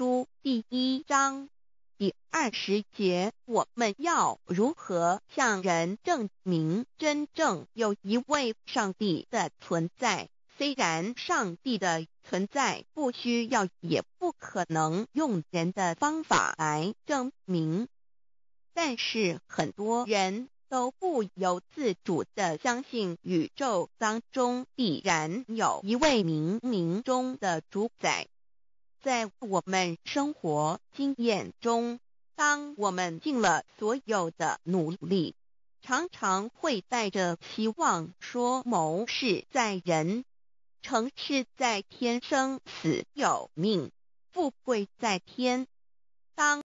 书第一章第二十节，我们要如何向人证明真正有一位上帝的存在？虽然上帝的存在不需要也不可能用人的方法来证明，但是很多人都不由自主地相信宇宙当中必然有一位冥冥中的主宰。在我们生活经验中，当我们尽了所有的努力，常常会带着期望说：“谋事在人，成事在天，生死有命，富贵在天。”当。